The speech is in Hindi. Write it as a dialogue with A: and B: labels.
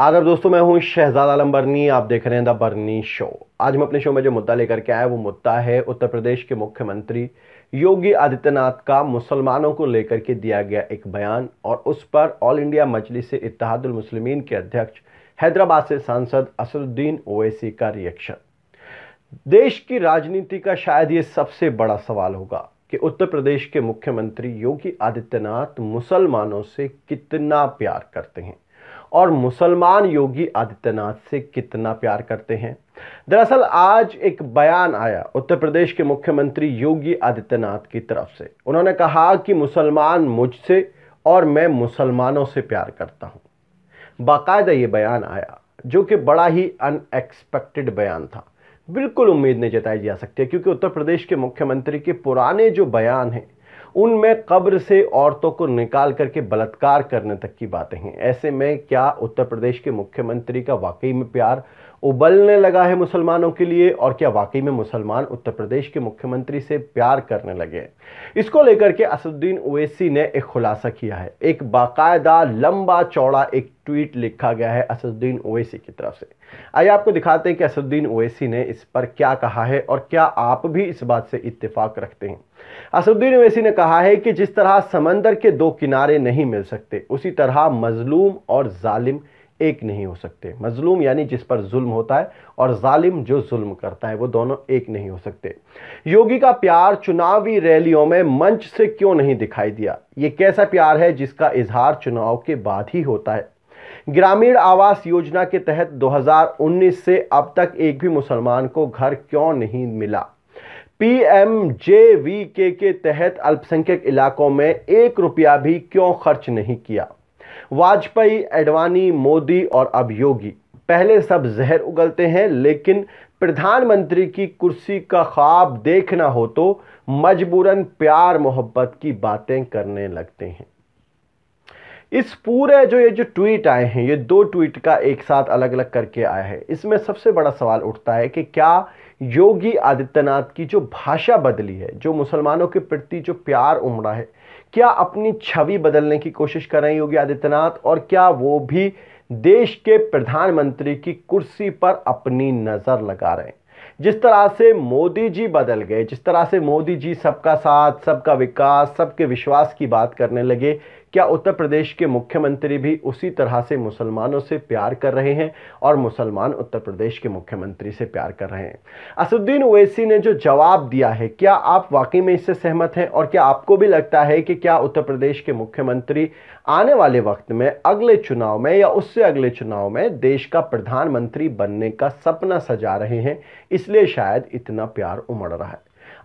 A: आदर दोस्तों मैं हूं शहजाद आलम बर्नी आप देख रहे हैं द बर्नी शो आज मैं अपने शो में जो मुद्दा लेकर के आया वो मुद्दा है उत्तर प्रदेश के मुख्यमंत्री योगी आदित्यनाथ का मुसलमानों को लेकर के दिया गया एक बयान और उस पर ऑल इंडिया मजलिस इतिहादुल मुस्लिमीन के अध्यक्ष हैदराबाद से सांसद असदुद्दीन ओवैसी का रिएक्शन देश की राजनीति का शायद ये सबसे बड़ा सवाल होगा कि उत्तर प्रदेश के मुख्यमंत्री योगी आदित्यनाथ मुसलमानों से कितना प्यार करते हैं और मुसलमान योगी आदित्यनाथ से कितना प्यार करते हैं दरअसल आज एक बयान आया उत्तर प्रदेश के मुख्यमंत्री योगी आदित्यनाथ की तरफ से उन्होंने कहा कि मुसलमान मुझसे और मैं मुसलमानों से प्यार करता हूँ बाकायदा ये बयान आया जो कि बड़ा ही अनएक्सपेक्टेड बयान था बिल्कुल उम्मीद नहीं जताई जा सकती क्योंकि उत्तर प्रदेश के मुख्यमंत्री के पुराने जो बयान हैं उनमें कब्र से औरतों को निकाल करके बलात्कार करने तक की बातें हैं ऐसे में क्या उत्तर प्रदेश के मुख्यमंत्री का वाकई में प्यार उबलने लगा है मुसलमानों के लिए और क्या वाकई में मुसलमान उत्तर प्रदेश के मुख्यमंत्री से प्यार करने लगे इसको लेकर के असदुद्दीन ओवैसी ने एक खुलासा किया है एक बाकायदा लंबा चौड़ा एक ट्वीट लिखा गया है असदुद्दीन ओवैसी की तरफ से आइए आपको दिखाते हैं कि असदुद्दीन ओवैसी ने इस पर क्या कहा है और क्या आप भी इस बात से इत्तेफाक रखते हैं असदुद्दीन ओवैसी ने कहा है कि जिस तरह समंदर के दो किनारे नहीं मिल सकते उसी तरह मजलूम और जालिम एक नहीं हो सकते मजलूम यानी जिस पर जुल्म होता है और जालिम जो जुल्म करता है वो दोनों एक नहीं हो सकते योगी का प्यार चुनावी रैलियों में मंच से क्यों नहीं दिखाई दिया ये कैसा प्यार है जिसका इजहार चुनाव के बाद ही होता है ग्रामीण आवास योजना के तहत 2019 से अब तक एक भी मुसलमान को घर क्यों नहीं मिला पी एम जे वी के तहत अल्पसंख्यक इलाकों में एक रुपया भी क्यों खर्च नहीं किया वाजपेयी एडवानी मोदी और अब योगी पहले सब जहर उगलते हैं लेकिन प्रधानमंत्री की कुर्सी का ख्वाब देखना हो तो मजबूरन प्यार मोहब्बत की बातें करने लगते हैं इस पूरे जो ये जो ट्वीट आए हैं ये दो ट्वीट का एक साथ अलग अलग करके आया है इसमें सबसे बड़ा सवाल उठता है कि क्या योगी आदित्यनाथ की जो भाषा बदली है जो मुसलमानों के प्रति जो प्यार उमड़ा है क्या अपनी छवि बदलने की कोशिश कर रहे हैं योगी आदित्यनाथ और क्या वो भी देश के प्रधानमंत्री की कुर्सी पर अपनी नज़र लगा रहे हैं जिस तरह से मोदी जी बदल गए जिस तरह से मोदी जी सबका साथ सबका विकास सबके विश्वास की बात करने लगे क्या उत्तर प्रदेश के मुख्यमंत्री भी उसी तरह से मुसलमानों से प्यार कर रहे हैं और मुसलमान उत्तर प्रदेश के मुख्यमंत्री से प्यार कर रहे हैं असुद्दीन ओवैसी ने जो जवाब दिया है क्या आप वाकई में इससे सहमत हैं और क्या आपको भी लगता है कि क्या उत्तर प्रदेश के मुख्यमंत्री आने वाले वक्त में अगले चुनाव में या उससे अगले चुनाव में देश का प्रधानमंत्री बनने का सपना सजा रहे हैं इसलिए शायद इतना प्यार उमड़ रहा है